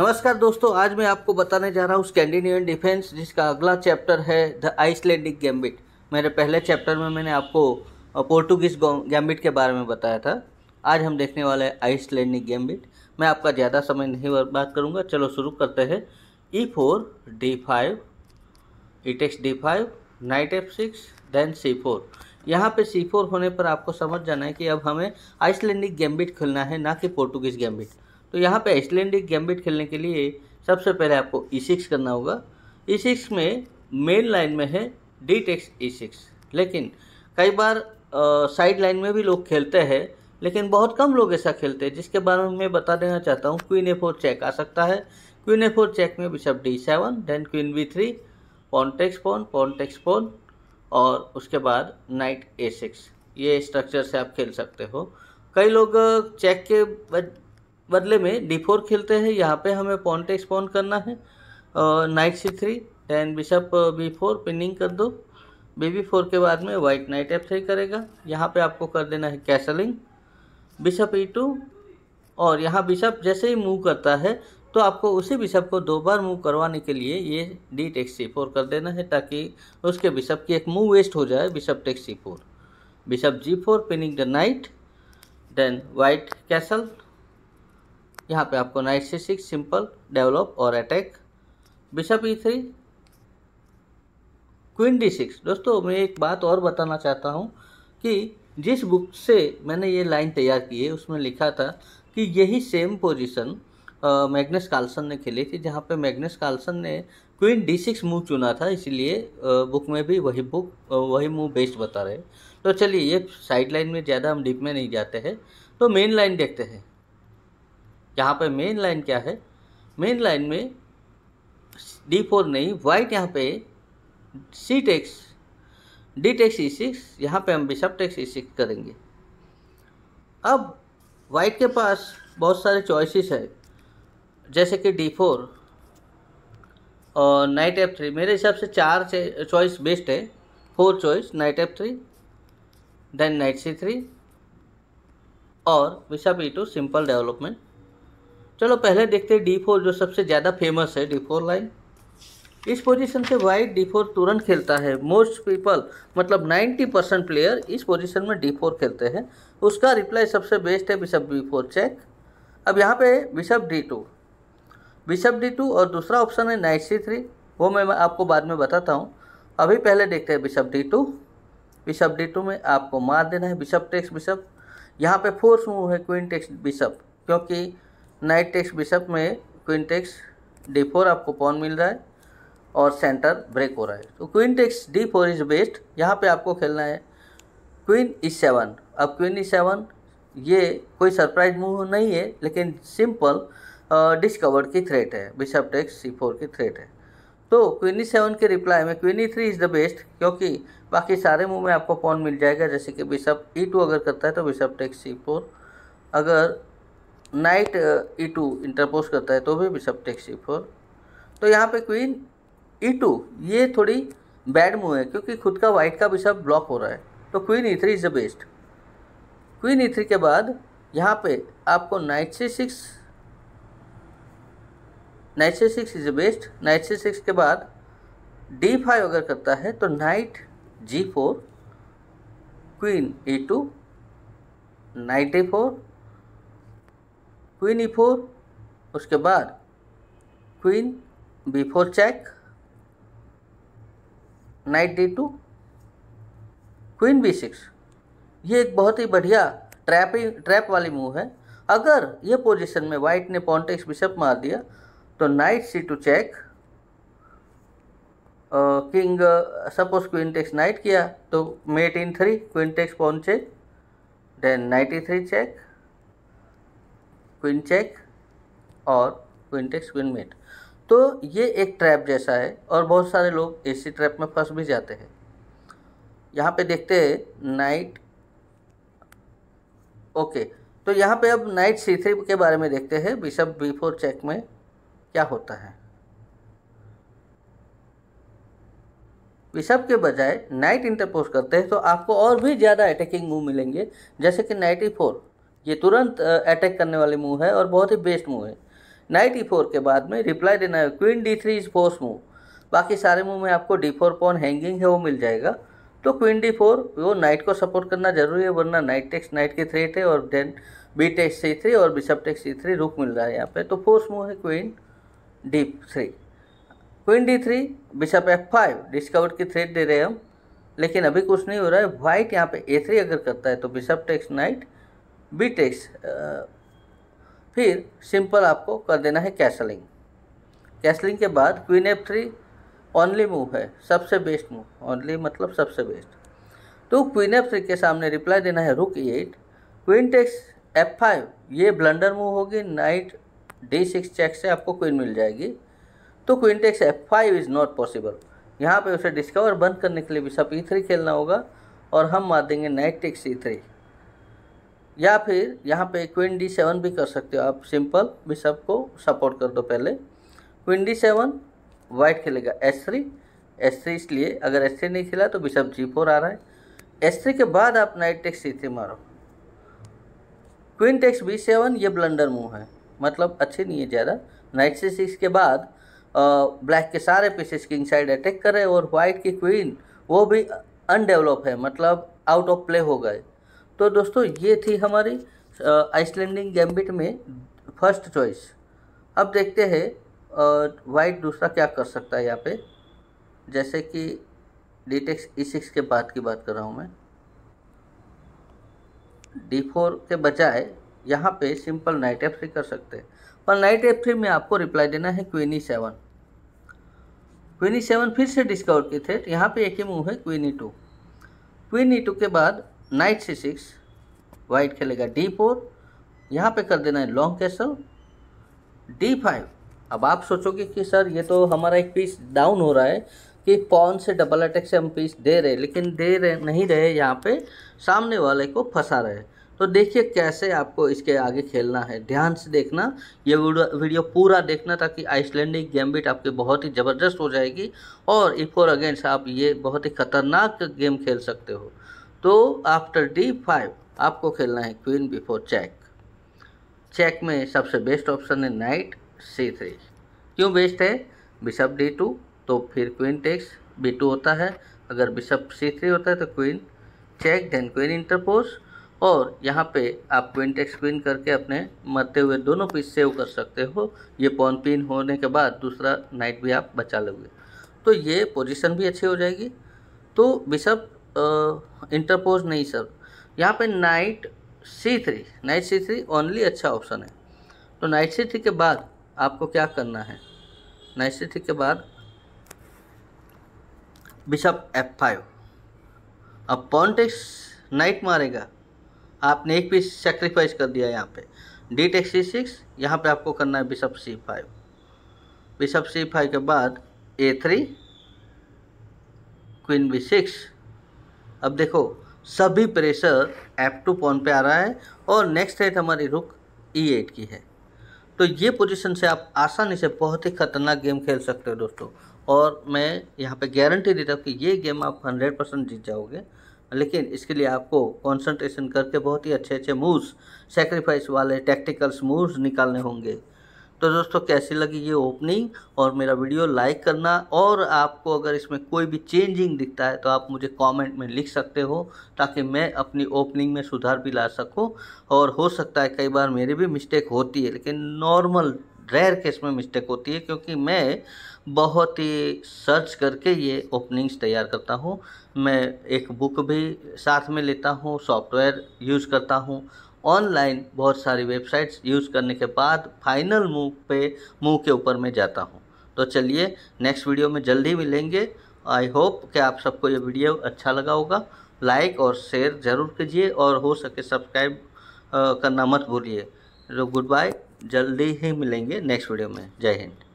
नमस्कार दोस्तों आज मैं आपको बताने जा रहा हूँ स्कैंडिनेवियन डिफेंस जिसका अगला चैप्टर है द आइसलैंडिक गैम्बिट मेरे पहले चैप्टर में मैंने आपको पोर्टुगीज गैम्बिट के बारे में बताया था आज हम देखने वाले हैं आइसलैंडिक गैम्बिट मैं आपका ज़्यादा समय नहीं बात करूँगा चलो शुरू करते हैं E four D five E takes D five knight F six then C four यहाँ पर सी फोर होने पर आपको समझ जाना है कि अब हमें आइसलैंडिक गैम्बिट खेलना है ना कि पोर्टुगीज़ गैम्बिट तो यहाँ पे एसलेंडिक गैम्बिट खेलने के लिए सबसे पहले आपको ई e सिक्स करना होगा ई e सिक्स में मेन लाइन में है डी टेक्स ई सिक्स लेकिन कई बार साइड लाइन में भी लोग खेलते हैं लेकिन बहुत कम लोग ऐसा खेलते हैं जिसके बारे में मैं बता देना चाहता हूँ क्वीन ए फोर चेक आ सकता है क्वीन ए फोर चेक में bishop D seven then queen B three pawn takes pawn pawn takes pawn और उसके बाद नाइट ए सिक्स ये स्ट्रक्चर से आप खेल सकते हो कई लोग चेक के बदले में डी फोर खेलते हैं यहाँ पे हमें पॉन टेक्स पॉन करना है और नाइट सी three then bishop B four pinning कर दो बी फोर के बाद में वाइट नाइट एफ थ्री करेगा यहाँ पे आपको कर देना है कैसलिंग बिशप ई टू और यहाँ बिशप जैसे ही मूव करता है तो आपको उसी बिशप को दो बार मूव करवाने के लिए ये डी टेक्स सी फोर कर देना है ताकि उसके बिशप की एक मूव वेस्ट हो जाए bishop takes C four bishop G four pinning the knight then white castle यहाँ पे आपको नाइट सी सिक्स सिंपल डेवलप और attack bishop E three queen D six दोस्तों मैं एक बात और बताना चाहता हूँ कि जिस बुक से मैंने ये लाइन तैयार की है उसमें लिखा था कि यही सेम पोजीशन मैग्नस कार्लसन ने खेली थी जहाँ पे मैग्नस कार्लसन ने क्वीन डी सिक्स मूव चुना था इसीलिए बुक में भी वही बुक वही मूव बेस्ट बता रहे तो चलिए ये साइड लाइन में ज़्यादा हम डीप में नहीं जाते हैं तो मेन लाइन देखते हैं यहाँ पे मेन लाइन क्या है मेन लाइन में डी फोर नहीं वाइट यहाँ पे C takes D takes E six यहाँ पर हम भी सब टेक्स ई सिक्स करेंगे अब वाइट के पास बहुत सारे चॉइसेस है जैसे कि डी फोर और नाइट एफ थ्री मेरे हिसाब से चार चॉइस बेस्ट है four choice knight F three then knight सी थ्री और bishop E two simple development चलो पहले देखते हैं डी फोर जो सबसे ज़्यादा फेमस है डी फोर लाइन इस पोजीशन से वाइट डी फोर तुरंत खेलता है मोस्ट पीपल मतलब 90 परसेंट प्लेयर इस पोजीशन में डी फोर खेलते हैं उसका रिप्लाई सबसे बेस्ट है बिशप बी फोर चेक अब यहाँ पे bishop D two bishop D two और दूसरा ऑप्शन है नाइट सी थ्री वो मैं आपको बाद में बताता हूँ अभी पहले देखते हैं bishop D two bishop D two में आपको मार देना है बिशप टेक्स बिशप यहाँ पे फोर्स मूव है क्वीन टेक्स बिशप क्योंकि नाइट टेक्स बिशप में क्वीन टेक्स डी फोर आपको पॉन मिल रहा है और सेंटर ब्रेक हो रहा है तो queen takes D four is best यहाँ पे आपको खेलना है क्वीन ई सेवन अब क्वीन ई सेवन ये कोई सरप्राइज मूव नहीं है लेकिन सिंपल डिस्कवर्ड की थ्रेट है बिशप टेक्स सी फोर की थ्रेट है तो क्वीन ई सेवन के रिप्लाई में queen E three is the best क्योंकि बाकी सारे मूव में आपको पॉन मिल जाएगा जैसे कि बिशप ई e टू अगर करता है तो बिशप टेक्स सी फोर अगर नाइट ई टू इंटरपोज करता है तो भी बिशप टेक्स ई फोर तो यहाँ पे क्वीन ई टू ये थोड़ी बैड मूव है क्योंकि खुद का वाइट का बिशप ब्लॉक हो रहा है तो queen E three is the best queen E three के बाद यहाँ पे आपको knight C six knight C six is the best knight C six के बाद डी फाइव अगर करता है तो knight G four queen E two knight A four queen E four उसके बाद queen B four check knight D two queen B six ये एक बहुत ही बढ़िया ट्रैपिंग ट्रैप वाली मूव है अगर ये पोजीशन में वाइट ने पॉन्टेक्स बिशप मार दिया तो knight C two check king suppose queen takes knight किया तो mate in three queen takes check then knight E three check check और क्विनटेक्स क्विनमेट तो ये एक ट्रैप जैसा है और बहुत सारे लोग इसी ट्रैप में फंस भी जाते हैं यहाँ पे देखते हैं नाइट ओके तो यहाँ पे अब नाइट सी थ्री के बारे में देखते हैं बिशप बी फोर चेक में क्या होता है बिशप के बजाय नाइट इंटरपोज करते हैं तो आपको और भी ज़्यादा अटैकिंग मूव मिलेंगे जैसे कि नाइट ई फोर ये तुरंत अटैक करने वाले मूव है और बहुत ही बेस्ट मूव है नाइट ई फोर के बाद में रिप्लाई देना है queen D three is force move बाकी सारे मूव में आपको डी फोर पॉन हैंगिंग है वो मिल जाएगा तो क्वीन डी फोर वो नाइट को सपोर्ट करना जरूरी है वरना नाइट टेक्स नाइट की थ्रेट है और then B takes C three और bishop takes C three rook मिल रहा है यहाँ पे तो फोर्स मूव है queen D three queen D three bishop F five discovered की थ्रेट दे रहे हैं हम लेकिन अभी कुछ नहीं हो रहा है वाइट यहाँ पे ए थ्री अगर करता है तो bishop takes knight B takes फिर सिंपल आपको कर देना है कैसलिंग कैसलिंग के बाद queen F three only move है सबसे बेस्ट मूव ओनली मतलब सबसे बेस्ट तो क्वीन एफ थ्री के सामने रिप्लाई देना है rook eight queen takes F five ये ब्लंडर मूव होगी नाइट डी सिक्स चेक से आपको क्वीन मिल जाएगी तो queen takes F five is not possible यहाँ पे उसे डिस्कवर बंद करने के लिए भी सब ई e थ्री खेलना होगा और हम मार देंगे नाइट टेक्स ई थ्री या फिर यहाँ पे क्वीन डी सेवन भी कर सकते हो आप सिंपल बिशप को सपोर्ट कर दो पहले क्वीन डी सेवन वाइट खेलेगा एस थ्री एस थ्री इसलिए अगर एस थ्री नहीं खेला तो बिशप जी फोर आ रहा है एस थ्री के बाद आप नाइट टेक्स सी थ्री मारो क्वीन टेक्स बी सेवन ये ब्लंडर मूव है मतलब अच्छे नहीं है ज़्यादा नाइट सी सिक्स के बाद ब्लैक के सारे पीसेस किंग साइड अटैक करे और वाइट की क्वीन वो भी अनडेवलप है मतलब आउट ऑफ प्ले हो गए तो दोस्तों ये थी हमारी आइसलैंडिंग गैम्बिट में फर्स्ट चॉइस अब देखते हैं वाइट दूसरा क्या कर सकता है यहाँ पे जैसे कि डीटेक्स ई सिक्स के बाद की बात कर रहा हूँ मैं डी फोर के बजाय यहाँ पे सिंपल नाइट एफ थ्री कर सकते हैं पर नाइट एफ थ्री में आपको रिप्लाई देना है क्वीन ई सेवन क्वीन ई सेवन फिर से डिस्कवर किए थे तो यहाँ पे एक ही मूव है क्वीन ई टू क्वीन ई टू के बाद नाइट सी सिक्स वाइट खेलेगा डी फोर यहाँ पर कर देना है लॉन्ग कैसल डी फाइव अब आप सोचोगे कि सर ये तो हमारा एक पीस डाउन हो रहा है कि पॉन से डबल अटैक से हम पीस दे रहे लेकिन दे रहे नहीं रहे यहाँ पे सामने वाले को फंसा रहे तो देखिए कैसे आपको इसके आगे खेलना है ध्यान से देखना ये वीडियो पूरा देखना ताकि आइसलैंडिक गैम्बिट आपकी बहुत ही ज़बरदस्त हो जाएगी और इफोर अगेंस्ट आप ये बहुत ही खतरनाक गेम खेल सकते हो तो आफ्टर डी फाइव आपको खेलना है क्वीन बिफोर चेक चेक में सबसे बेस्ट ऑप्शन है नाइट सी थ्री क्यों बेस्ट है बिशप डी टू तो फिर क्वीन टेक्स बी टू होता है अगर बिशप सी थ्री होता है तो queen check then queen interpose और यहाँ पे आप क्वीन टेक्स क्वीन करके अपने मरते हुए दोनों पीस सेव कर सकते हो ये पॉन पिन होने के बाद दूसरा नाइट भी आप बचा लोगे तो ये पोजिशन भी अच्छी हो जाएगी तो बिशप इंटरपोज नहीं सर यहाँ पे नाइट सी थ्री नाइट सी थ्री ओनली अच्छा ऑप्शन है तो नाइट सी थ्री के बाद आपको क्या करना है नाइट सी थ्री के बाद बिशप एफ फाइव अब पॉन्टेक्स नाइट मारेगा आपने एक पीस सेक्रीफाइस कर दिया यहाँ पे डी टेक्स सी सिक्स यहाँ पर आपको करना है bishop c five bishop c five के बाद a three queen B six अब देखो सभी प्रेशर एफ टू पॉन पे आ रहा है और नेक्स्ट रेट हमारी रुक ई एट की है तो ये पोजीशन से आप आसानी से बहुत ही खतरनाक गेम खेल सकते हो दोस्तों और मैं यहाँ पे गारंटी देता हूँ कि ये गेम आप हंड्रेड परसेंट जीत जाओगे लेकिन इसके लिए आपको कंसंट्रेशन करके बहुत ही अच्छे अच्छे मूव्स सेक्रीफाइस वाले टेक्टिकल्स मूव्स निकालने होंगे तो दोस्तों कैसी लगी ये ओपनिंग और मेरा वीडियो लाइक करना और आपको अगर इसमें कोई भी चेंजिंग दिखता है तो आप मुझे कमेंट में लिख सकते हो ताकि मैं अपनी ओपनिंग में सुधार भी ला सकूँ और हो सकता है कई बार मेरी भी मिस्टेक होती है लेकिन नॉर्मल रेयर केस में मिस्टेक होती है क्योंकि मैं बहुत ही सर्च करके ये ओपनिंग्स तैयार करता हूँ मैं एक बुक भी साथ में लेता हूँ सॉफ्टवेयर यूज़ करता हूँ ऑनलाइन बहुत सारी वेबसाइट्स यूज़ करने के बाद फाइनल मूव पे मूव के ऊपर मैं जाता हूँ तो चलिए नेक्स्ट वीडियो में जल्दी मिलेंगे आई होप कि आप सबको ये वीडियो अच्छा लगा होगा लाइक और शेयर ज़रूर कीजिए और हो सके सब्सक्राइब करना मत भूलिए तो गुड बाय जल्दी ही मिलेंगे नेक्स्ट वीडियो में जय हिंद